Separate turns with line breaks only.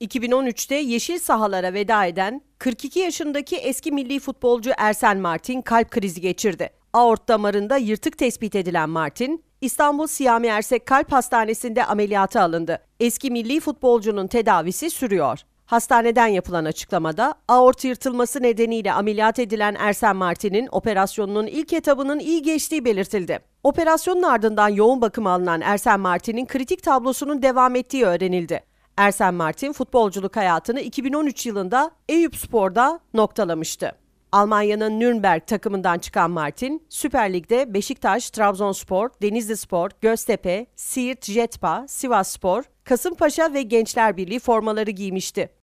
2013'te yeşil sahalara veda eden 42 yaşındaki eski milli futbolcu Ersen Martin kalp krizi geçirdi. Aort damarında yırtık tespit edilen Martin, İstanbul Siyami Ersek Kalp Hastanesi'nde ameliyata alındı. Eski milli futbolcunun tedavisi sürüyor. Hastaneden yapılan açıklamada aort yırtılması nedeniyle ameliyat edilen Ersen Martin'in operasyonunun ilk etabının iyi geçtiği belirtildi. Operasyonun ardından yoğun bakım alınan Ersen Martin'in kritik tablosunun devam ettiği öğrenildi. Ersen Martin futbolculuk hayatını 2013 yılında Eyüp Spor'da noktalamıştı. Almanya'nın Nürnberg takımından çıkan Martin, Süper Lig'de Beşiktaş, Trabzonspor, Denizli Spor, Göztepe, Siirt Jetpa, Sivas Spor, Kasımpaşa ve Gençler Birliği formaları giymişti.